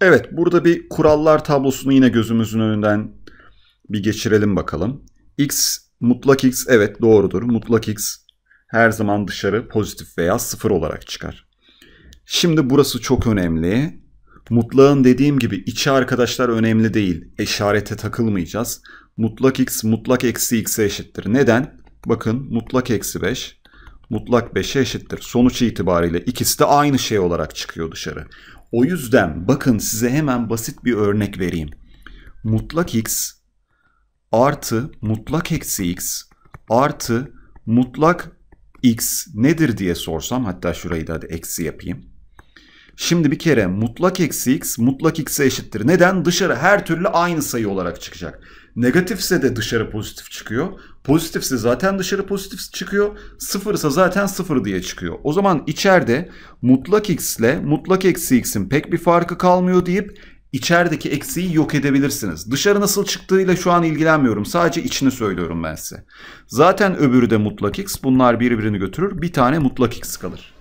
Evet burada bir kurallar tablosunu yine gözümüzün önünden bir geçirelim bakalım. X mutlak X evet doğrudur. Mutlak X her zaman dışarı pozitif veya sıfır olarak çıkar. Şimdi burası çok önemli. Mutlağın dediğim gibi içi arkadaşlar önemli değil. İşarete takılmayacağız. Mutlak x mutlak eksi x'e eşittir. Neden? Bakın mutlak eksi 5 mutlak 5'e eşittir. Sonuç itibariyle ikisi de aynı şey olarak çıkıyor dışarı. O yüzden bakın size hemen basit bir örnek vereyim. Mutlak x artı mutlak eksi x artı mutlak x nedir diye sorsam hatta şurayı da eksi yapayım. Şimdi bir kere mutlak eksi x mutlak x'e eşittir. Neden? Dışarı her türlü aynı sayı olarak çıkacak. Negatifse de dışarı pozitif çıkıyor. Pozitifse zaten dışarı pozitif çıkıyor. Sıfırsa zaten sıfır diye çıkıyor. O zaman içeride mutlak x ile mutlak eksi x'in pek bir farkı kalmıyor deyip içerideki eksiği yok edebilirsiniz. Dışarı nasıl çıktığıyla şu an ilgilenmiyorum. Sadece içini söylüyorum ben size. Zaten öbürü de mutlak x. Bunlar birbirini götürür. Bir tane mutlak x kalır.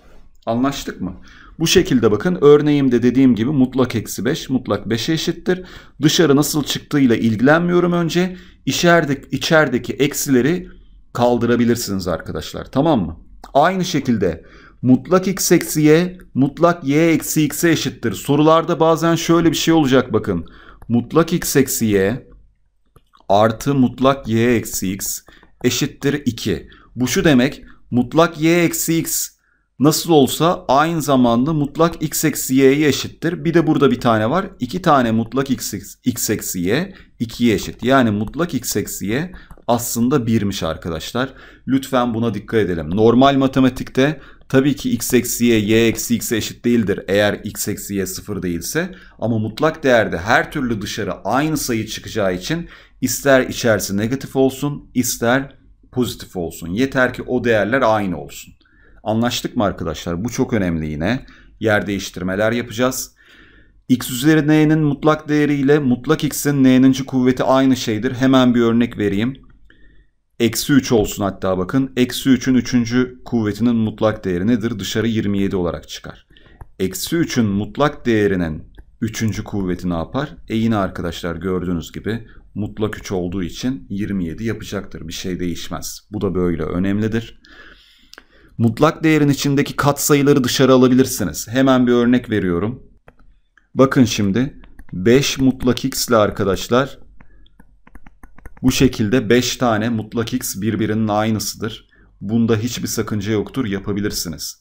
Anlaştık mı? Bu şekilde bakın örneğimde dediğim gibi mutlak eksi 5 mutlak 5'e eşittir. Dışarı nasıl çıktığıyla ilgilenmiyorum önce. İçerideki, içerideki eksileri kaldırabilirsiniz arkadaşlar tamam mı? Aynı şekilde mutlak x eksi y mutlak y eksi x'e eşittir. Sorularda bazen şöyle bir şey olacak bakın. Mutlak x eksi y artı mutlak y eksi x eşittir 2. Bu şu demek mutlak y eksi x nasıl olsa aynı zamanda mutlak x eksi y'ye eşittir. Bir de burada bir tane var. İki tane mutlak x, eksi y 2'ye eşit. Yani mutlak x eksi y aslında 1'miş arkadaşlar. Lütfen buna dikkat edelim. Normal matematikte tabii ki x eksi y, y eksi x'e eşit değildir eğer x eksi y sıfır değilse. Ama mutlak değerde her türlü dışarı aynı sayı çıkacağı için ister içerisi negatif olsun ister pozitif olsun. Yeter ki o değerler aynı olsun. Anlaştık mı arkadaşlar? Bu çok önemli yine. Yer değiştirmeler yapacağız. X üzeri n'nin mutlak değeri ile mutlak x'in n'ninci kuvveti aynı şeydir. Hemen bir örnek vereyim. Eksi 3 olsun hatta bakın. Eksi 3'ün 3. kuvvetinin mutlak değeri nedir? Dışarı 27 olarak çıkar. Eksi 3'ün mutlak değerinin 3. kuvveti ne yapar? E yine arkadaşlar gördüğünüz gibi mutlak 3 olduğu için 27 yapacaktır. Bir şey değişmez. Bu da böyle önemlidir mutlak değerin içindeki katsayıları dışarı alabilirsiniz. Hemen bir örnek veriyorum. Bakın şimdi 5 mutlak x ile arkadaşlar bu şekilde 5 tane mutlak x birbirinin aynısıdır. Bunda hiçbir sakınca yoktur yapabilirsiniz.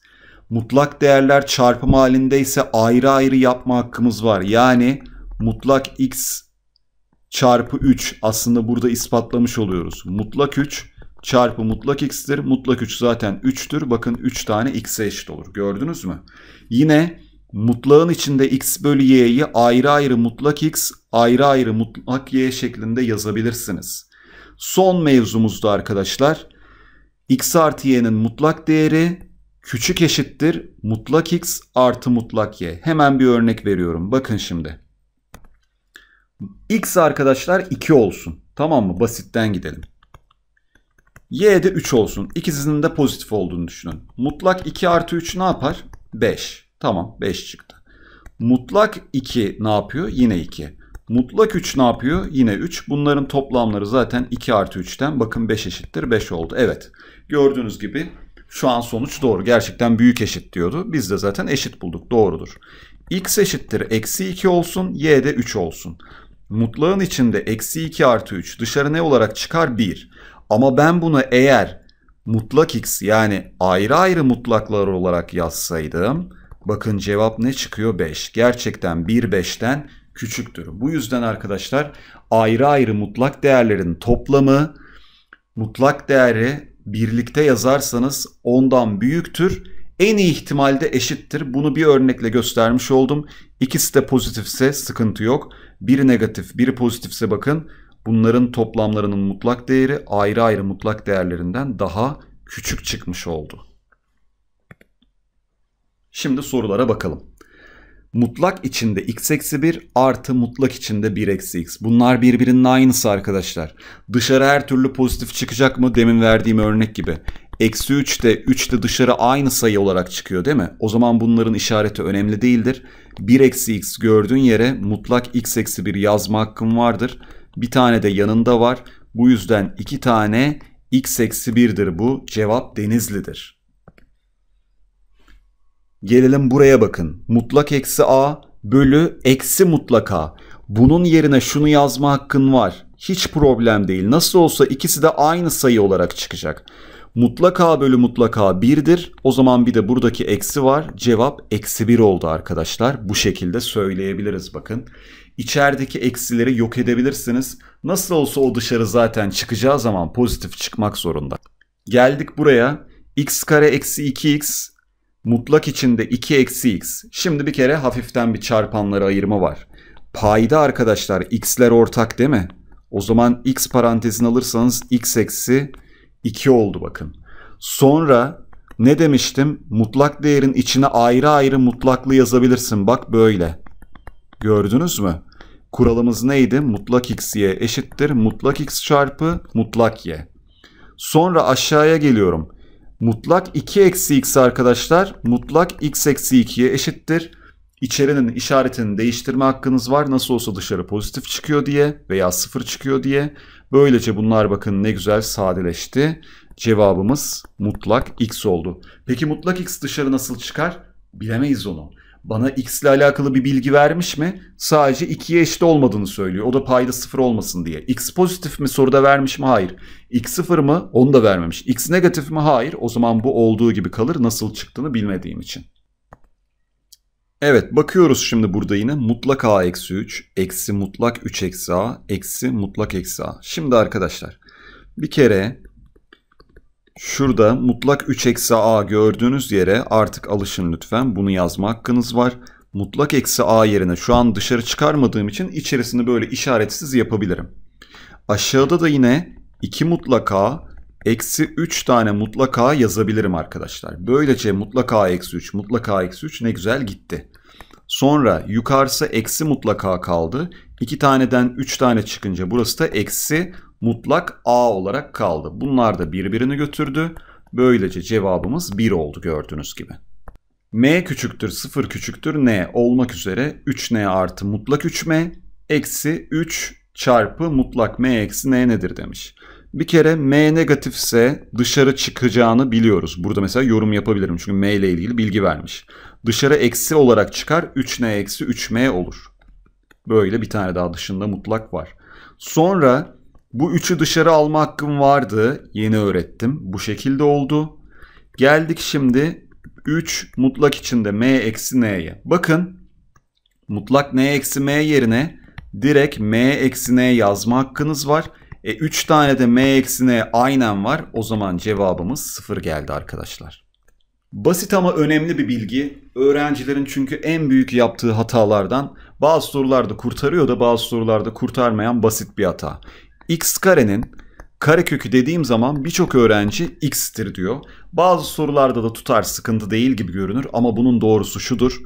Mutlak değerler çarpım halinde ise ayrı ayrı yapma hakkımız var. Yani mutlak x çarpı 3 aslında burada ispatlamış oluyoruz. Mutlak 3 çarpı mutlak x'tir. Mutlak 3 zaten 3'tür. Bakın 3 tane x'e eşit olur. Gördünüz mü? Yine mutlağın içinde x bölü y'yi ayrı ayrı mutlak x ayrı ayrı mutlak y şeklinde yazabilirsiniz. Son mevzumuzda arkadaşlar x artı y'nin mutlak değeri küçük eşittir mutlak x artı mutlak y. Hemen bir örnek veriyorum. Bakın şimdi. x arkadaşlar 2 olsun. Tamam mı? Basitten gidelim. Y de 3 olsun. İkisinin de pozitif olduğunu düşünün. Mutlak 2 artı 3 ne yapar? 5. Tamam 5 çıktı. Mutlak 2 ne yapıyor? Yine 2. Mutlak 3 ne yapıyor? Yine 3. Bunların toplamları zaten 2 artı 3'ten bakın 5 eşittir 5 oldu. Evet gördüğünüz gibi şu an sonuç doğru. Gerçekten büyük eşit diyordu. Biz de zaten eşit bulduk doğrudur. X eşittir eksi 2 olsun y de 3 olsun. Mutlağın içinde eksi 2 artı 3 dışarı ne olarak çıkar? 1. Ama ben bunu eğer mutlak x yani ayrı ayrı mutlaklar olarak yazsaydım bakın cevap ne çıkıyor 5. Gerçekten 1 5'ten küçüktür. Bu yüzden arkadaşlar ayrı ayrı mutlak değerlerin toplamı mutlak değeri birlikte yazarsanız ondan büyüktür. En iyi ihtimalde eşittir. Bunu bir örnekle göstermiş oldum. İkisi de pozitifse sıkıntı yok. Biri negatif, biri pozitifse bakın bunların toplamlarının mutlak değeri ayrı ayrı mutlak değerlerinden daha küçük çıkmış oldu. Şimdi sorulara bakalım. Mutlak içinde x eksi 1 artı mutlak içinde 1 eksi x. Bunlar birbirinin aynısı arkadaşlar. Dışarı her türlü pozitif çıkacak mı? Demin verdiğim örnek gibi. Eksi 3 de 3 de dışarı aynı sayı olarak çıkıyor değil mi? O zaman bunların işareti önemli değildir. 1 eksi x gördüğün yere mutlak x eksi 1 yazma hakkım vardır. Bir tane de yanında var. Bu yüzden iki tane x eksi birdir. bu. Cevap Denizli'dir. Gelelim buraya bakın. Mutlak eksi a bölü eksi mutlak a. Bunun yerine şunu yazma hakkın var. Hiç problem değil. Nasıl olsa ikisi de aynı sayı olarak çıkacak. Mutlak a bölü mutlak a birdir. O zaman bir de buradaki eksi var. Cevap eksi bir oldu arkadaşlar. Bu şekilde söyleyebiliriz bakın içerideki eksileri yok edebilirsiniz. Nasıl olsa o dışarı zaten çıkacağı zaman pozitif çıkmak zorunda. Geldik buraya. x kare eksi 2x mutlak içinde 2 eksi x. Şimdi bir kere hafiften bir çarpanları ayırma var. Payda arkadaşlar x'ler ortak değil mi? O zaman x parantezini alırsanız x eksi 2 oldu bakın. Sonra ne demiştim? Mutlak değerin içine ayrı ayrı mutlaklı yazabilirsin. Bak böyle. Gördünüz mü? Kuralımız neydi? Mutlak x y eşittir. Mutlak x çarpı mutlak y. Sonra aşağıya geliyorum. Mutlak 2 eksi x arkadaşlar mutlak x eksi 2'ye eşittir. İçerinin işaretini değiştirme hakkınız var. Nasıl olsa dışarı pozitif çıkıyor diye veya sıfır çıkıyor diye. Böylece bunlar bakın ne güzel sadeleşti. Cevabımız mutlak x oldu. Peki mutlak x dışarı nasıl çıkar? Bilemeyiz onu bana x ile alakalı bir bilgi vermiş mi? Sadece 2'ye eşit olmadığını söylüyor. O da payda sıfır olmasın diye. x pozitif mi soruda vermiş mi? Hayır. x sıfır mı? Onu da vermemiş. x negatif mi? Hayır. O zaman bu olduğu gibi kalır. Nasıl çıktığını bilmediğim için. Evet bakıyoruz şimdi burada yine mutlak a eksi 3, eksi mutlak 3 eksi a, eksi mutlak eksi a. Şimdi arkadaşlar bir kere Şurada mutlak 3 eksi a gördüğünüz yere artık alışın lütfen. Bunu yazma hakkınız var. Mutlak eksi a yerine şu an dışarı çıkarmadığım için içerisini böyle işaretsiz yapabilirim. Aşağıda da yine 2 mutlak a eksi 3 tane mutlak a yazabilirim arkadaşlar. Böylece mutlak a eksi 3 mutlak a eksi 3 ne güzel gitti. Sonra yukarısı eksi mutlak a kaldı. 2 taneden 3 tane çıkınca burası da eksi mutlak A olarak kaldı. Bunlar da birbirini götürdü. Böylece cevabımız 1 oldu gördüğünüz gibi. M küçüktür 0 küçüktür N olmak üzere 3N artı mutlak 3M eksi 3 çarpı mutlak M eksi N nedir demiş. Bir kere M negatifse dışarı çıkacağını biliyoruz. Burada mesela yorum yapabilirim çünkü M ile ilgili bilgi vermiş. Dışarı eksi olarak çıkar 3N eksi 3M olur. Böyle bir tane daha dışında mutlak var. Sonra bu üçü dışarı alma hakkım vardı. Yeni öğrettim. Bu şekilde oldu. Geldik şimdi 3 mutlak içinde m eksi n'ye. Bakın mutlak n eksi m yerine direkt m eksi n yazma hakkınız var. E 3 tane de m eksi n aynen var. O zaman cevabımız 0 geldi arkadaşlar. Basit ama önemli bir bilgi. Öğrencilerin çünkü en büyük yaptığı hatalardan bazı sorularda kurtarıyor da bazı sorularda kurtarmayan basit bir hata x karenin karekökü dediğim zaman birçok öğrenci x'tir diyor. Bazı sorularda da tutar sıkıntı değil gibi görünür ama bunun doğrusu şudur.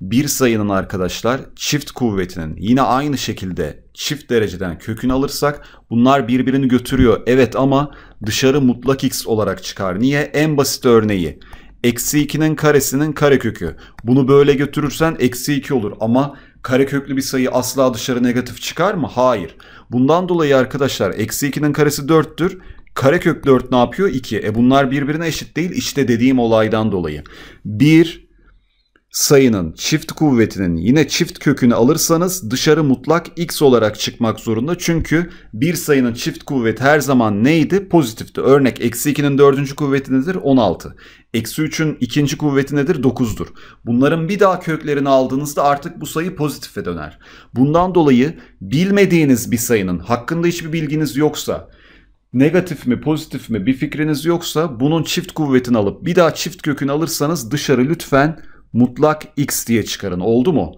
Bir sayının arkadaşlar çift kuvvetinin yine aynı şekilde çift dereceden kökünü alırsak bunlar birbirini götürüyor. Evet ama dışarı mutlak x olarak çıkar. Niye? En basit örneği. Eksi 2'nin karesinin karekökü. Bunu böyle götürürsen eksi 2 olur ama kareköklü bir sayı asla dışarı negatif çıkar mı? Hayır. Hayır. Bundan dolayı arkadaşlar eksi 2'nin karesi 4'tür. Karekök 4 ne yapıyor? 2. E bunlar birbirine eşit değil. işte dediğim olaydan dolayı. 1 sayının çift kuvvetinin yine çift kökünü alırsanız dışarı mutlak x olarak çıkmak zorunda. Çünkü bir sayının çift kuvveti her zaman neydi? Pozitifti. Örnek eksi 2'nin dördüncü kuvveti nedir? 16. Eksi 3'ün ikinci kuvveti nedir? 9'dur. Bunların bir daha köklerini aldığınızda artık bu sayı pozitife döner. Bundan dolayı bilmediğiniz bir sayının hakkında hiçbir bilginiz yoksa negatif mi pozitif mi bir fikriniz yoksa bunun çift kuvvetini alıp bir daha çift kökünü alırsanız dışarı lütfen mutlak x diye çıkarın oldu mu?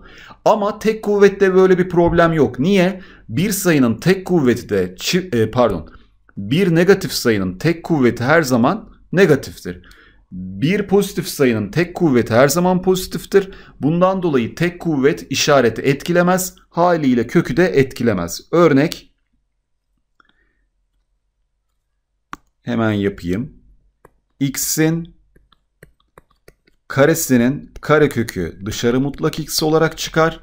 Ama tek kuvvette böyle bir problem yok. Niye? Bir sayının tek kuvveti de e, pardon bir negatif sayının tek kuvveti her zaman negatiftir. Bir pozitif sayının tek kuvveti her zaman pozitiftir. Bundan dolayı tek kuvvet işareti etkilemez. Haliyle kökü de etkilemez. Örnek hemen yapayım. X'in karesinin karekökü dışarı mutlak x olarak çıkar.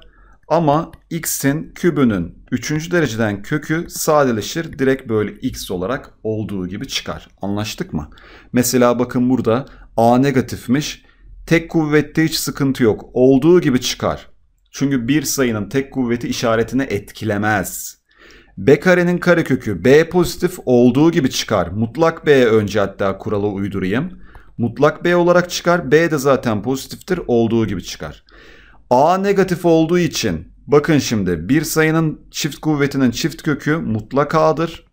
Ama x'in kübünün 3. dereceden kökü sadeleşir. Direkt böyle x olarak olduğu gibi çıkar. Anlaştık mı? Mesela bakın burada a negatifmiş. Tek kuvvette hiç sıkıntı yok. Olduğu gibi çıkar. Çünkü bir sayının tek kuvveti işaretini etkilemez. B karenin karekökü B pozitif olduğu gibi çıkar. Mutlak b önce hatta kuralı uydurayım mutlak B olarak çıkar. B de zaten pozitiftir olduğu gibi çıkar. A negatif olduğu için bakın şimdi bir sayının çift kuvvetinin çift kökü mutlak A'dır.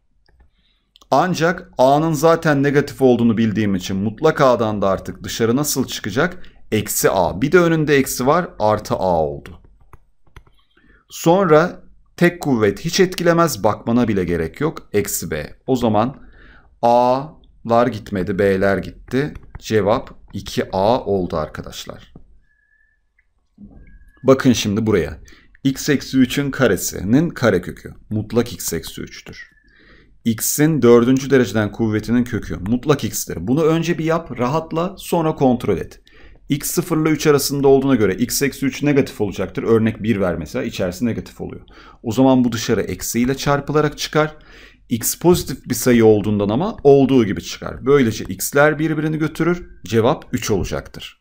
Ancak A'nın zaten negatif olduğunu bildiğim için mutlak A'dan da artık dışarı nasıl çıkacak? Eksi A. Bir de önünde eksi var artı A oldu. Sonra tek kuvvet hiç etkilemez bakmana bile gerek yok. Eksi B. O zaman A'lar gitmedi B'ler gitti. Cevap 2A oldu arkadaşlar. Bakın şimdi buraya. x eksi 3'ün karesinin karekökü mutlak x eksi 3'tür. x'in dördüncü dereceden kuvvetinin kökü mutlak x'tir. Bunu önce bir yap rahatla sonra kontrol et x 0 ile 3 arasında olduğuna göre x eksi 3 negatif olacaktır. Örnek 1 ver mesela içerisi negatif oluyor. O zaman bu dışarı eksi ile çarpılarak çıkar. X pozitif bir sayı olduğundan ama olduğu gibi çıkar. Böylece x'ler birbirini götürür. Cevap 3 olacaktır.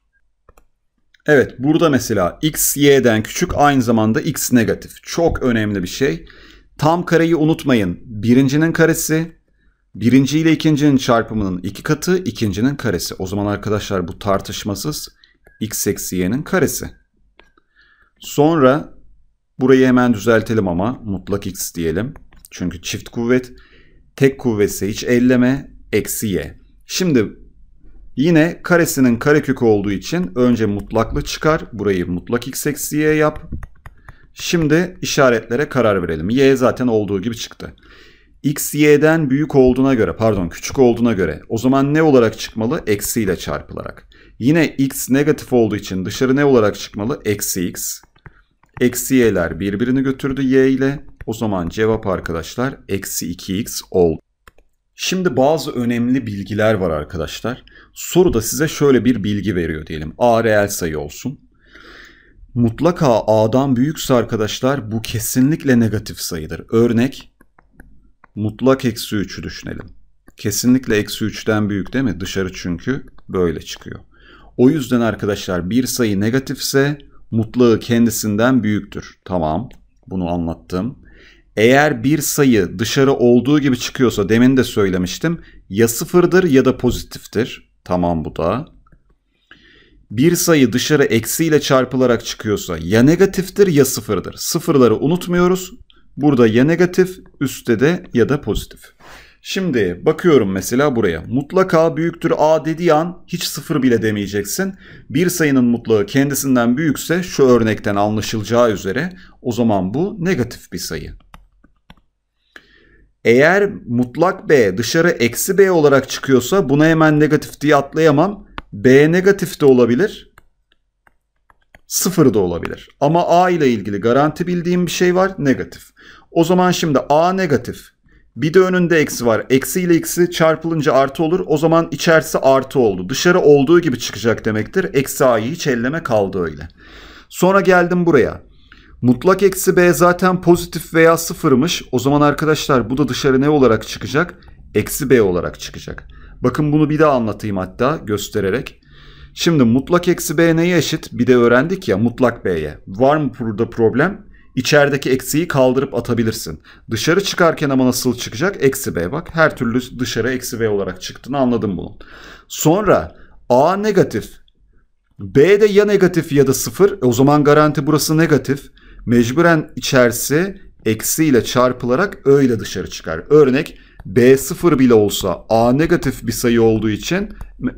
Evet burada mesela x y'den küçük aynı zamanda x negatif. Çok önemli bir şey. Tam kareyi unutmayın. Birincinin karesi, birinci ile ikincinin çarpımının iki katı, ikincinin karesi. O zaman arkadaşlar bu tartışmasız x eksi y'nin karesi. Sonra burayı hemen düzeltelim ama mutlak x diyelim. Çünkü çift kuvvet. Tek kuvvetse hiç elleme eksi y. Şimdi yine karesinin karekökü olduğu için önce mutlaklı çıkar. Burayı mutlak x eksi y yap. Şimdi işaretlere karar verelim. Y zaten olduğu gibi çıktı. X y'den büyük olduğuna göre pardon küçük olduğuna göre o zaman ne olarak çıkmalı? Eksiyle çarpılarak. Yine x negatif olduğu için dışarı ne olarak çıkmalı? Eksi x. Eksi y'ler birbirini götürdü y ile. O zaman cevap arkadaşlar eksi 2x oldu. Şimdi bazı önemli bilgiler var arkadaşlar. Soruda size şöyle bir bilgi veriyor diyelim. A reel sayı olsun. Mutlaka A'dan büyükse arkadaşlar bu kesinlikle negatif sayıdır. Örnek mutlak eksi 3'ü düşünelim. Kesinlikle eksi 3'ten büyük değil mi? Dışarı çünkü böyle çıkıyor. O yüzden arkadaşlar bir sayı negatifse mutlağı kendisinden büyüktür. Tamam bunu anlattım. Eğer bir sayı dışarı olduğu gibi çıkıyorsa demin de söylemiştim. Ya sıfırdır ya da pozitiftir. Tamam bu da. Bir sayı dışarı eksiyle çarpılarak çıkıyorsa ya negatiftir ya sıfırdır. Sıfırları unutmuyoruz. Burada ya negatif, üstte de ya da pozitif. Şimdi bakıyorum mesela buraya. Mutlaka büyüktür a dediği an hiç sıfır bile demeyeceksin. Bir sayının mutlağı kendisinden büyükse şu örnekten anlaşılacağı üzere o zaman bu negatif bir sayı. Eğer mutlak B dışarı eksi B olarak çıkıyorsa buna hemen negatif diye atlayamam. B negatif de olabilir. Sıfır da olabilir. Ama A ile ilgili garanti bildiğim bir şey var. Negatif. O zaman şimdi A negatif. Bir de önünde eksi var. Eksi ile eksi çarpılınca artı olur. O zaman içerisi artı oldu. Dışarı olduğu gibi çıkacak demektir. Eksi a'yı hiç elleme kaldı öyle. Sonra geldim buraya. Mutlak eksi b zaten pozitif veya sıfırmış. O zaman arkadaşlar bu da dışarı ne olarak çıkacak? Eksi b olarak çıkacak. Bakın bunu bir daha anlatayım hatta göstererek. Şimdi mutlak eksi b neye eşit? Bir de öğrendik ya mutlak b'ye. Var mı burada problem? İçerideki eksiyi kaldırıp atabilirsin. Dışarı çıkarken ama nasıl çıkacak? Eksi b bak. Her türlü dışarı eksi b olarak çıktığını anladım bunun. Sonra a negatif. B de ya negatif ya da sıfır. E o zaman garanti burası negatif mecburen içerisi eksiyle çarpılarak öyle dışarı çıkar. Örnek B0 bile olsa A negatif bir sayı olduğu için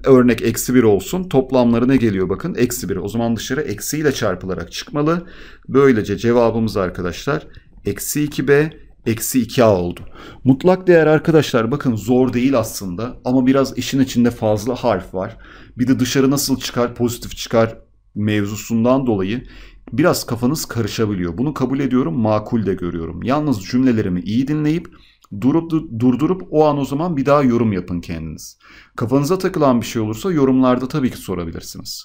örnek eksi 1 olsun toplamları ne geliyor bakın eksi 1 o zaman dışarı eksiyle çarpılarak çıkmalı. Böylece cevabımız arkadaşlar eksi 2B eksi 2A oldu. Mutlak değer arkadaşlar bakın zor değil aslında ama biraz işin içinde fazla harf var. Bir de dışarı nasıl çıkar pozitif çıkar mevzusundan dolayı biraz kafanız karışabiliyor. Bunu kabul ediyorum, makul de görüyorum. Yalnız cümlelerimi iyi dinleyip durup durdurup o an o zaman bir daha yorum yapın kendiniz. Kafanıza takılan bir şey olursa yorumlarda tabii ki sorabilirsiniz.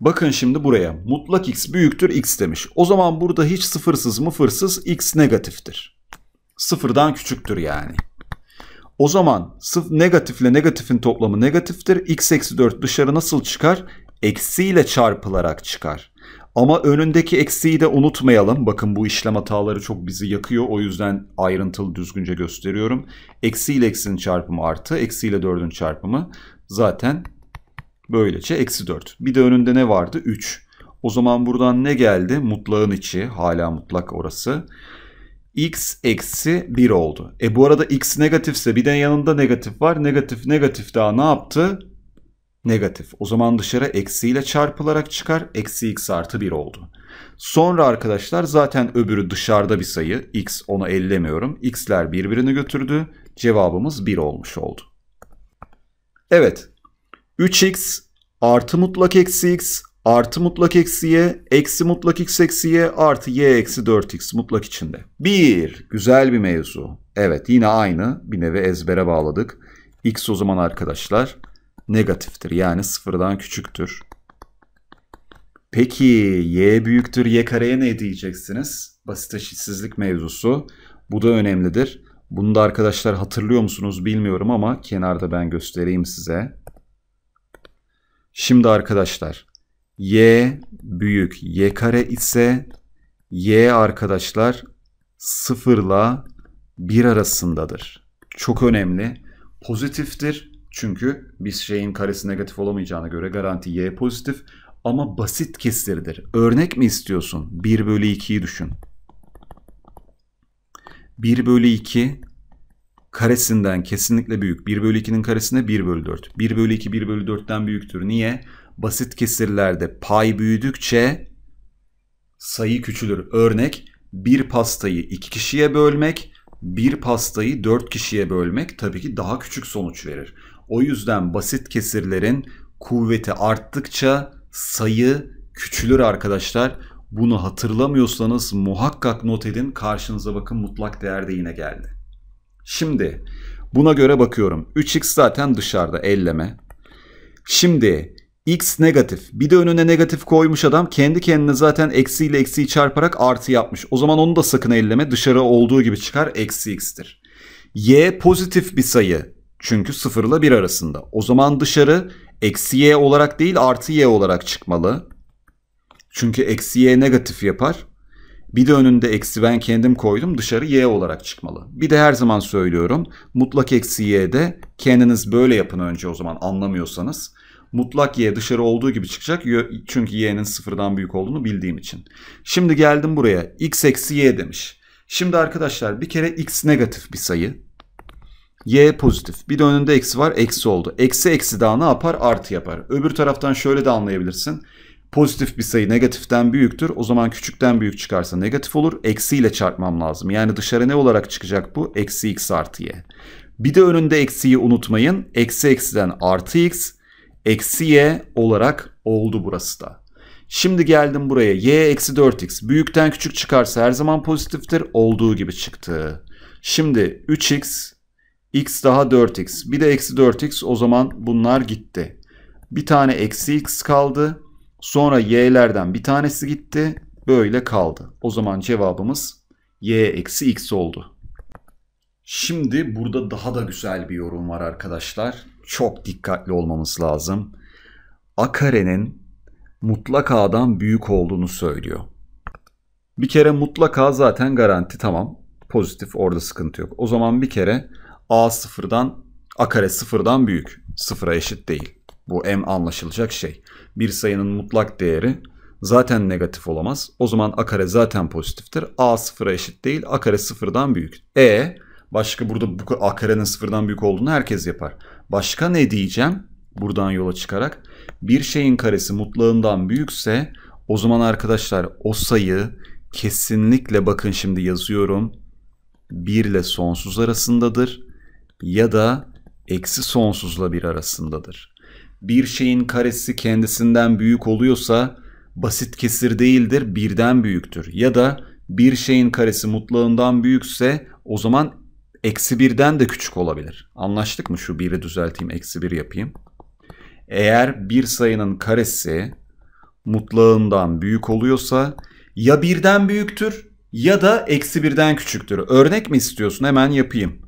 Bakın şimdi buraya mutlak x büyüktür x demiş. O zaman burada hiç sıfırsız mıfırsız x negatiftir. Sıfırdan küçüktür yani. O zaman sıf negatifle negatifin toplamı negatiftir. x eksi 4 dışarı nasıl çıkar? Eksiyle çarpılarak çıkar. Ama önündeki eksiği de unutmayalım. Bakın bu işlem hataları çok bizi yakıyor. O yüzden ayrıntılı düzgünce gösteriyorum. Eksi ile eksinin çarpımı artı. Eksi ile 4'ün çarpımı zaten böylece eksi 4. Bir de önünde ne vardı? 3. O zaman buradan ne geldi? Mutlağın içi. Hala mutlak orası. x eksi 1 oldu. E bu arada x negatifse bir de yanında negatif var. Negatif negatif daha ne yaptı? negatif. O zaman dışarı eksiyle çarpılarak çıkar. Eksi x artı 1 oldu. Sonra arkadaşlar zaten öbürü dışarıda bir sayı. X onu ellemiyorum. X'ler birbirini götürdü. Cevabımız 1 olmuş oldu. Evet. 3x artı mutlak eksi x artı mutlak eksi y eksi mutlak x eksi y artı y eksi 4x mutlak içinde. 1. Güzel bir mevzu. Evet yine aynı. Bir nevi ezbere bağladık. X o zaman arkadaşlar negatiftir. Yani sıfırdan küçüktür. Peki y büyüktür y kareye ne diyeceksiniz? Basit eşitsizlik mevzusu. Bu da önemlidir. Bunu da arkadaşlar hatırlıyor musunuz bilmiyorum ama kenarda ben göstereyim size. Şimdi arkadaşlar y büyük y kare ise y arkadaşlar sıfırla bir arasındadır. Çok önemli. Pozitiftir. Çünkü bir şeyin karesi negatif olamayacağına göre garanti y pozitif ama basit kesirdir. Örnek mi istiyorsun? 1 bölü 2'yi düşün. 1 bölü 2 karesinden kesinlikle büyük. 1 bölü 2'nin karesine 1 bölü 4. 1 bölü 2 1 bölü 4'ten büyüktür. Niye? Basit kesirlerde pay büyüdükçe sayı küçülür. Örnek bir pastayı 2 kişiye bölmek, bir pastayı 4 kişiye bölmek tabii ki daha küçük sonuç verir. O yüzden basit kesirlerin kuvveti arttıkça sayı küçülür arkadaşlar. Bunu hatırlamıyorsanız muhakkak not edin. Karşınıza bakın mutlak değerde yine geldi. Şimdi buna göre bakıyorum. 3x zaten dışarıda elleme. Şimdi x negatif. Bir de önüne negatif koymuş adam kendi kendine zaten eksi ile eksiyi çarparak artı yapmış. O zaman onu da sakın elleme. Dışarı olduğu gibi çıkar. Eksi x'tir. y pozitif bir sayı. Çünkü 0 ile 1 arasında. O zaman dışarı eksi y olarak değil artı y olarak çıkmalı. Çünkü eksi y negatif yapar. Bir de önünde eksi ben kendim koydum dışarı y olarak çıkmalı. Bir de her zaman söylüyorum mutlak eksi y de kendiniz böyle yapın önce o zaman anlamıyorsanız. Mutlak y dışarı olduğu gibi çıkacak çünkü y'nin sıfırdan büyük olduğunu bildiğim için. Şimdi geldim buraya x eksi y demiş. Şimdi arkadaşlar bir kere x negatif bir sayı Y pozitif. Bir de önünde eksi var. Eksi oldu. Eksi eksi daha ne yapar? Artı yapar. Öbür taraftan şöyle de anlayabilirsin. Pozitif bir sayı negatiften büyüktür. O zaman küçükten büyük çıkarsa negatif olur. Eksi ile çarpmam lazım. Yani dışarı ne olarak çıkacak bu? Eksi x artı y. Bir de önünde eksiyi unutmayın. Eksi eksiden artı x. Eksi y olarak oldu burası da. Şimdi geldim buraya. Y eksi 4x. Büyükten küçük çıkarsa her zaman pozitiftir. Olduğu gibi çıktı. Şimdi 3x x daha 4x. Bir de eksi 4x o zaman bunlar gitti. Bir tane eksi x kaldı. Sonra y'lerden bir tanesi gitti. Böyle kaldı. O zaman cevabımız y eksi x oldu. Şimdi burada daha da güzel bir yorum var arkadaşlar. Çok dikkatli olmamız lazım. A karenin mutlak a'dan büyük olduğunu söylüyor. Bir kere mutlak a zaten garanti tamam. Pozitif orada sıkıntı yok. O zaman bir kere a sıfırdan a kare sıfırdan büyük. Sıfıra eşit değil. Bu m anlaşılacak şey. Bir sayının mutlak değeri zaten negatif olamaz. O zaman a kare zaten pozitiftir. a sıfıra eşit değil. a kare sıfırdan büyük. E başka burada bu a karenin sıfırdan büyük olduğunu herkes yapar. Başka ne diyeceğim? Buradan yola çıkarak bir şeyin karesi mutlağından büyükse o zaman arkadaşlar o sayı kesinlikle bakın şimdi yazıyorum. 1 ile sonsuz arasındadır ya da eksi sonsuzla bir arasındadır. Bir şeyin karesi kendisinden büyük oluyorsa basit kesir değildir birden büyüktür. Ya da bir şeyin karesi mutlağından büyükse o zaman eksi birden de küçük olabilir. Anlaştık mı? Şu biri düzelteyim eksi bir yapayım. Eğer bir sayının karesi mutlağından büyük oluyorsa ya birden büyüktür ya da eksi birden küçüktür. Örnek mi istiyorsun? Hemen yapayım.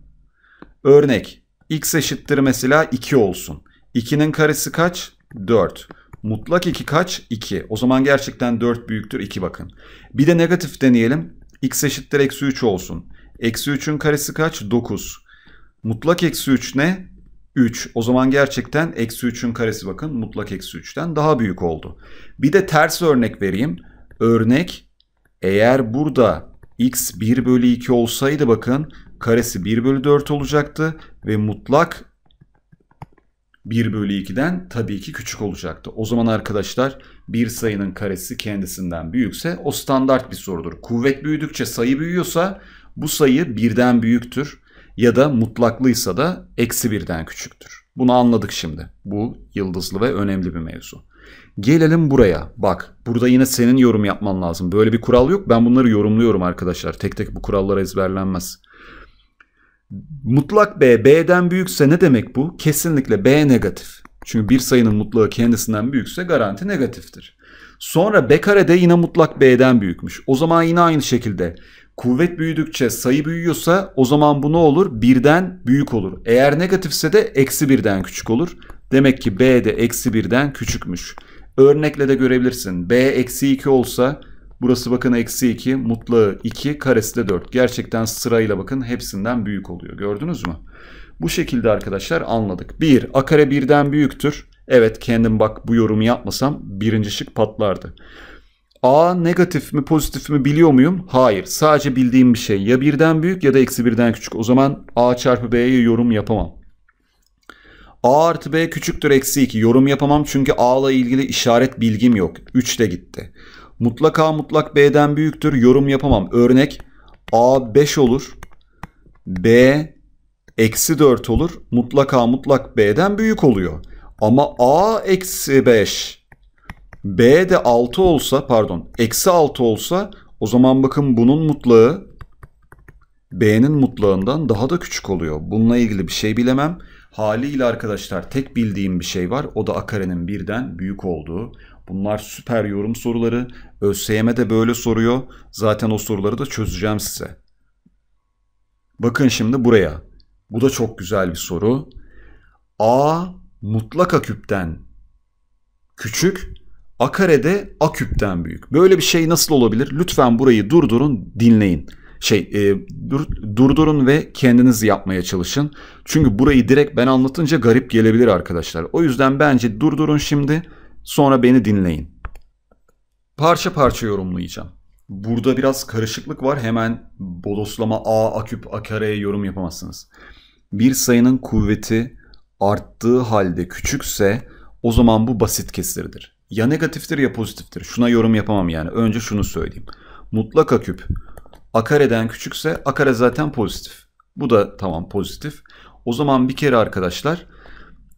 Örnek x eşittir mesela 2 olsun. 2'nin karesi kaç? 4. Mutlak 2 kaç? 2. O zaman gerçekten 4 büyüktür 2 bakın. Bir de negatif deneyelim. x eşittir eksi 3 olsun. Eksi 3'ün karesi kaç? 9. Mutlak eksi 3 ne? 3. O zaman gerçekten eksi 3'ün karesi bakın mutlak eksi 3'ten daha büyük oldu. Bir de ters örnek vereyim. Örnek eğer burada x 1 bölü 2 olsaydı bakın karesi 1 bölü 4 olacaktı ve mutlak 1 bölü 2'den tabii ki küçük olacaktı. O zaman arkadaşlar bir sayının karesi kendisinden büyükse o standart bir sorudur. Kuvvet büyüdükçe sayı büyüyorsa bu sayı birden büyüktür ya da mutlaklıysa da eksi birden küçüktür. Bunu anladık şimdi. Bu yıldızlı ve önemli bir mevzu. Gelelim buraya. Bak burada yine senin yorum yapman lazım. Böyle bir kural yok. Ben bunları yorumluyorum arkadaşlar. Tek tek bu kurallar ezberlenmez. Mutlak B, B'den büyükse ne demek bu? Kesinlikle B negatif. Çünkü bir sayının mutlağı kendisinden büyükse garanti negatiftir. Sonra B kare de yine mutlak B'den büyükmüş. O zaman yine aynı şekilde kuvvet büyüdükçe sayı büyüyorsa o zaman bu ne olur? Birden büyük olur. Eğer negatifse de eksi birden küçük olur. Demek ki B de eksi birden küçükmüş. Örnekle de görebilirsin. B eksi 2 olsa Burası bakın eksi 2, mutlağı 2, karesi de 4. Gerçekten sırayla bakın hepsinden büyük oluyor. Gördünüz mü? Bu şekilde arkadaşlar anladık. 1. A kare 1'den büyüktür. Evet kendim bak bu yorumu yapmasam birinci şık patlardı. A negatif mi pozitif mi biliyor muyum? Hayır. Sadece bildiğim bir şey. Ya birden büyük ya da eksi birden küçük. O zaman A çarpı B'ye yorum yapamam. A artı B küçüktür eksi 2. Yorum yapamam çünkü A ile ilgili işaret bilgim yok. 3 de gitti. Mutlaka mutlak B'den büyüktür. Yorum yapamam. Örnek A 5 olur. B eksi 4 olur. Mutlaka mutlak B'den büyük oluyor. Ama A eksi 5 B de 6 olsa pardon eksi 6 olsa o zaman bakın bunun mutlağı B'nin mutlağından daha da küçük oluyor. Bununla ilgili bir şey bilemem. Haliyle arkadaşlar tek bildiğim bir şey var. O da a karenin birden büyük olduğu. Bunlar süper yorum soruları. ÖSYM de böyle soruyor. Zaten o soruları da çözeceğim size. Bakın şimdi buraya. Bu da çok güzel bir soru. A mutlaka küpten küçük, a karede a küpten büyük. Böyle bir şey nasıl olabilir? Lütfen burayı durdurun, dinleyin. Şey, e, dur, durdurun ve kendiniz yapmaya çalışın. Çünkü burayı direkt ben anlatınca garip gelebilir arkadaşlar. O yüzden bence durdurun şimdi Sonra beni dinleyin. Parça parça yorumlayacağım. Burada biraz karışıklık var. Hemen bodoslama a, a küp, a kareye yorum yapamazsınız. Bir sayının kuvveti arttığı halde küçükse o zaman bu basit kesirdir. Ya negatiftir ya pozitiftir. Şuna yorum yapamam yani. Önce şunu söyleyeyim. Mutlak a küp a kareden küçükse a kare zaten pozitif. Bu da tamam pozitif. O zaman bir kere arkadaşlar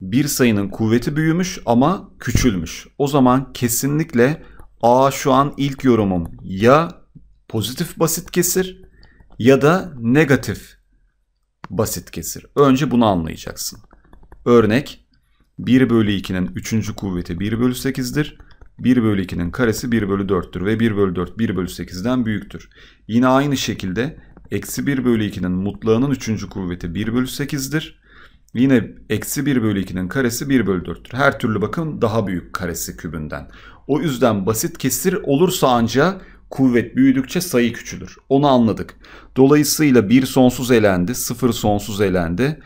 bir sayının kuvveti büyümüş ama küçülmüş. O zaman kesinlikle A şu an ilk yorumum ya pozitif basit kesir ya da negatif basit kesir. Önce bunu anlayacaksın. Örnek 1 bölü 2'nin 3. kuvveti 1 bölü 8'dir. 1 bölü 2'nin karesi 1 bölü 4'tür ve 1 bölü 4 1 bölü 8'den büyüktür. Yine aynı şekilde eksi 1 bölü 2'nin mutlağının 3. kuvveti 1 bölü 8'dir. Yine eksi 1 bölü 2'nin karesi 1 bölü 4'tür. Her türlü bakın daha büyük karesi kübünden. O yüzden basit kesir olursa anca kuvvet büyüdükçe sayı küçülür. Onu anladık. Dolayısıyla 1 sonsuz elendi, 0 sonsuz elendi.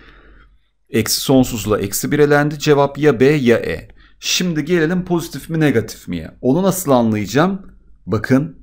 Eksi sonsuzla eksi 1 elendi. Cevap ya B ya E. Şimdi gelelim pozitif mi negatif miye. Onu nasıl anlayacağım? Bakın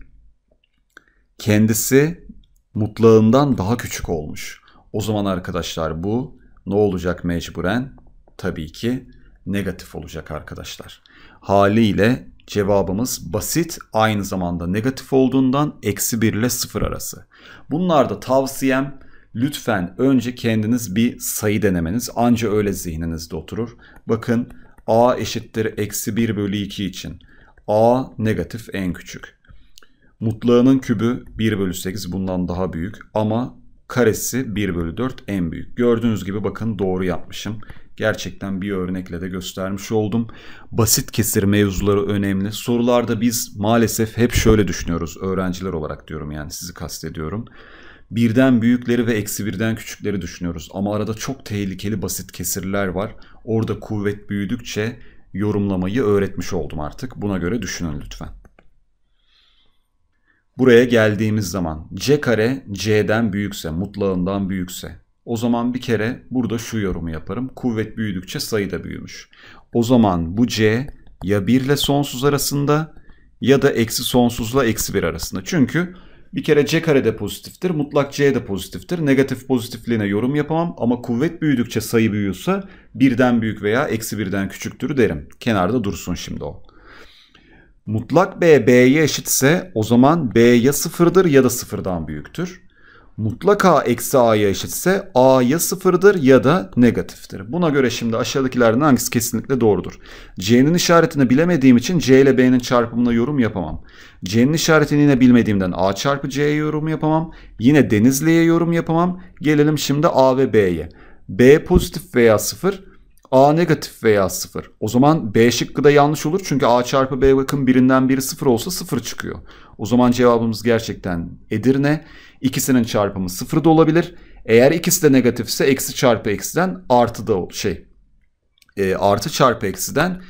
kendisi mutlağından daha küçük olmuş. O zaman arkadaşlar bu ne olacak mecburen? Tabii ki negatif olacak arkadaşlar. Haliyle cevabımız basit aynı zamanda negatif olduğundan eksi 1 ile 0 arası. Bunlarda tavsiyem lütfen önce kendiniz bir sayı denemeniz anca öyle zihninizde oturur. Bakın a eşittir eksi 1 bölü 2 için a negatif en küçük. Mutlağının kübü 1 bölü 8 bundan daha büyük ama karesi 1 bölü 4 en büyük. Gördüğünüz gibi bakın doğru yapmışım. Gerçekten bir örnekle de göstermiş oldum. Basit kesir mevzuları önemli. Sorularda biz maalesef hep şöyle düşünüyoruz öğrenciler olarak diyorum yani sizi kastediyorum. Birden büyükleri ve eksi birden küçükleri düşünüyoruz. Ama arada çok tehlikeli basit kesirler var. Orada kuvvet büyüdükçe yorumlamayı öğretmiş oldum artık. Buna göre düşünün lütfen. Buraya geldiğimiz zaman c kare c'den büyükse, mutlağından büyükse o zaman bir kere burada şu yorumu yaparım. Kuvvet büyüdükçe sayı da büyümüş. O zaman bu c ya 1 ile sonsuz arasında ya da eksi sonsuzla eksi 1 arasında. Çünkü bir kere c kare de pozitiftir. Mutlak c de pozitiftir. Negatif pozitifliğine yorum yapamam ama kuvvet büyüdükçe sayı büyüyorsa birden büyük veya eksi birden küçüktür derim. Kenarda dursun şimdi o. Mutlak B B'ye eşitse o zaman B ya sıfırdır ya da sıfırdan büyüktür. Mutlak A eksi A'ya eşitse A ya sıfırdır ya da negatiftir. Buna göre şimdi aşağıdakilerden hangisi kesinlikle doğrudur? C'nin işaretini bilemediğim için C ile B'nin çarpımına yorum yapamam. C'nin işaretini yine bilmediğimden A çarpı C'ye yorum yapamam. Yine Denizli'ye yorum yapamam. Gelelim şimdi A ve B'ye. B pozitif veya sıfır A negatif veya sıfır. O zaman B şıkkı da yanlış olur. Çünkü A çarpı B bakın birinden biri sıfır olsa sıfır çıkıyor. O zaman cevabımız gerçekten Edirne. İkisinin çarpımı sıfır da olabilir. Eğer ikisi de negatifse eksi çarpı eksiden artı da şey e, artı çarpı eksiden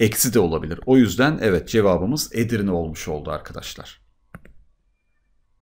eksi de olabilir. O yüzden evet cevabımız Edirne olmuş oldu arkadaşlar.